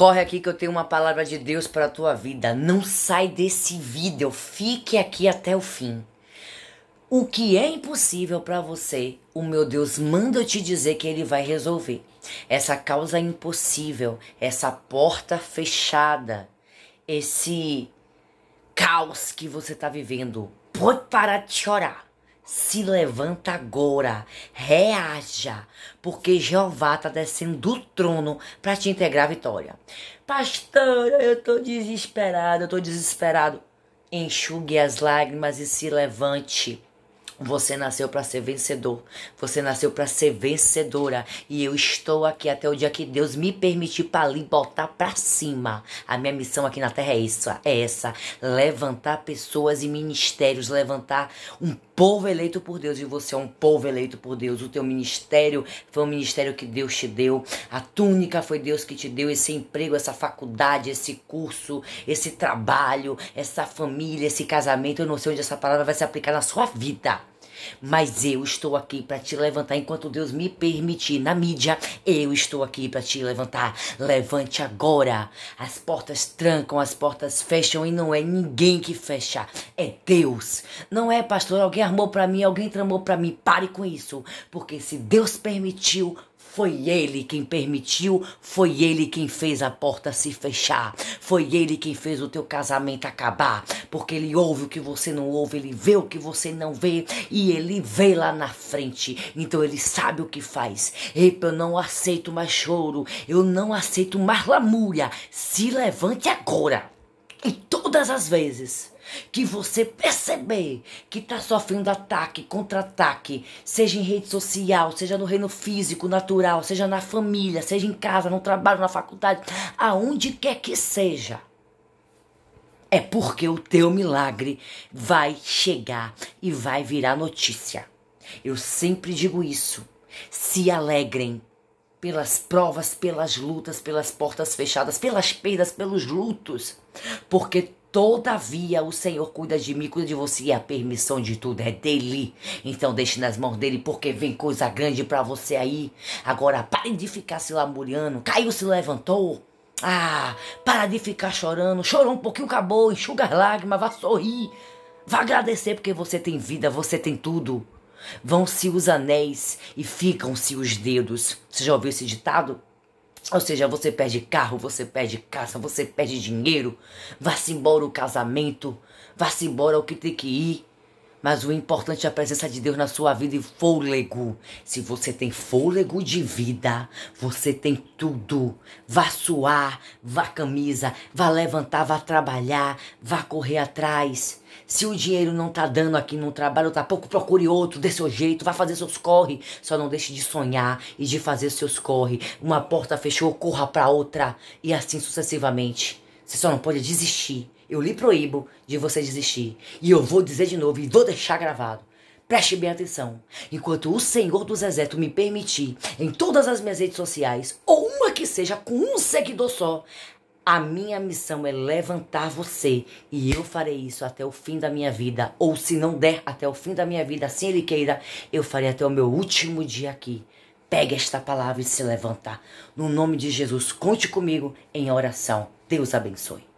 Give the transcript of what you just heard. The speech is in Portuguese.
Corre aqui que eu tenho uma palavra de Deus para a tua vida. Não sai desse vídeo, fique aqui até o fim. O que é impossível para você, o meu Deus manda te dizer que ele vai resolver. Essa causa é impossível, essa porta fechada, esse caos que você está vivendo, pode parar de chorar se levanta agora, reaja, porque Jeová está descendo do trono para te entregar a vitória. Pastora, eu estou desesperado, eu estou desesperado. Enxugue as lágrimas e se levante. Você nasceu para ser vencedor. Você nasceu para ser vencedora. E eu estou aqui até o dia que Deus me permitir para ali botar para cima. A minha missão aqui na Terra é essa, é essa: levantar pessoas e ministérios, levantar um povo eleito por Deus. E você é um povo eleito por Deus. O teu ministério foi um ministério que Deus te deu. A túnica foi Deus que te deu esse emprego, essa faculdade, esse curso, esse trabalho, essa família, esse casamento. Eu não sei onde essa palavra vai se aplicar na sua vida mas eu estou aqui para te levantar enquanto Deus me permitir. Na mídia, eu estou aqui para te levantar. Levante agora. As portas trancam, as portas fecham e não é ninguém que fecha. É Deus. Não é, pastor, alguém armou para mim, alguém tramou para mim. Pare com isso, porque se Deus permitiu, foi ele quem permitiu, foi ele quem fez a porta se fechar, foi ele quem fez o teu casamento acabar, porque ele ouve o que você não ouve, ele vê o que você não vê e ele vê lá na frente, então ele sabe o que faz. Epa, eu não aceito mais choro, eu não aceito mais lamúria. Se levante agora! E todas as vezes que você perceber que está sofrendo ataque, contra-ataque, seja em rede social, seja no reino físico, natural, seja na família, seja em casa, no trabalho, na faculdade, aonde quer que seja, é porque o teu milagre vai chegar e vai virar notícia. Eu sempre digo isso. Se alegrem pelas provas, pelas lutas, pelas portas fechadas, pelas perdas, pelos lutos, porque Todavia, o Senhor cuida de mim, cuida de você e a permissão de tudo é dele. Então deixe nas mãos dele, porque vem coisa grande para você aí. Agora pare de ficar se lamuriando. Caiu, se levantou. Ah, para de ficar chorando. Chorou um pouquinho, acabou. Enxuga as lágrimas, vá sorrir. Vá agradecer porque você tem vida, você tem tudo. Vão-se os anéis e ficam-se os dedos. Você já ouviu esse ditado? Ou seja, você perde carro, você perde casa, você perde dinheiro. Vá-se embora o casamento, vá-se embora o que tem que ir. Mas o importante é a presença de Deus na sua vida e fôlego. Se você tem fôlego de vida, você tem tudo. Vá suar, vá camisa, vá levantar, vá trabalhar, vá correr atrás. Se o dinheiro não tá dando aqui no trabalho, tá pouco, procure outro, dê seu jeito, vá fazer seus corre. Só não deixe de sonhar e de fazer seus corre. Uma porta fechou, corra para outra e assim sucessivamente. Você só não pode desistir eu lhe proíbo de você desistir. E eu vou dizer de novo e vou deixar gravado. Preste bem atenção. Enquanto o Senhor dos Exércitos me permitir, em todas as minhas redes sociais, ou uma que seja com um seguidor só, a minha missão é levantar você. E eu farei isso até o fim da minha vida. Ou se não der até o fim da minha vida, assim ele queira, eu farei até o meu último dia aqui. Pegue esta palavra e se levanta. No nome de Jesus, conte comigo em oração. Deus abençoe.